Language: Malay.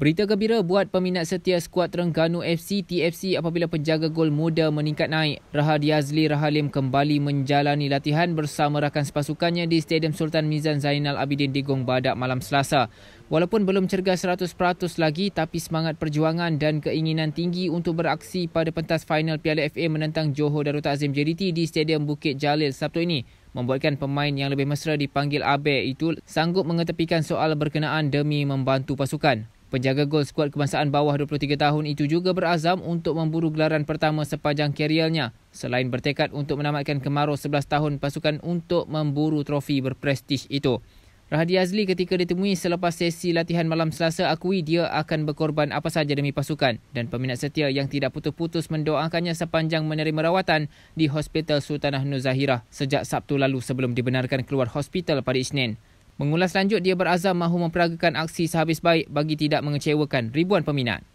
Berita gembira buat peminat setia skuad Terengganu FC TFC apabila penjaga gol muda meningkat naik. Rahadi Azli Rahalim kembali menjalani latihan bersama rakan sepasukannya di Stadium Sultan Mizan Zainal Abidin di Gong Badak malam Selasa. Walaupun belum cergas 100% lagi tapi semangat perjuangan dan keinginan tinggi untuk beraksi pada pentas final Piala FA menentang Johor Darul Ta'zim JDT di Stadium Bukit Jalil Sabtu ini membuatkan pemain yang lebih mesra dipanggil Abe itu sanggup mengetepikan soal berkenaan demi membantu pasukan. Penjaga gol skuad kebangsaan bawah 23 tahun itu juga berazam untuk memburu gelaran pertama sepanjang kerialnya selain bertekad untuk menamatkan kemarau 11 tahun pasukan untuk memburu trofi berprestij itu. Rahadi Azli ketika ditemui selepas sesi latihan malam selasa akui dia akan berkorban apa saja demi pasukan dan peminat setia yang tidak putus-putus mendoakannya sepanjang menerima rawatan di Hospital Sultanah Nuzahirah sejak Sabtu lalu sebelum dibenarkan keluar hospital pada Isnin. Mengulas lanjut, dia berazam mahu memperagakan aksi sehabis baik bagi tidak mengecewakan ribuan peminat.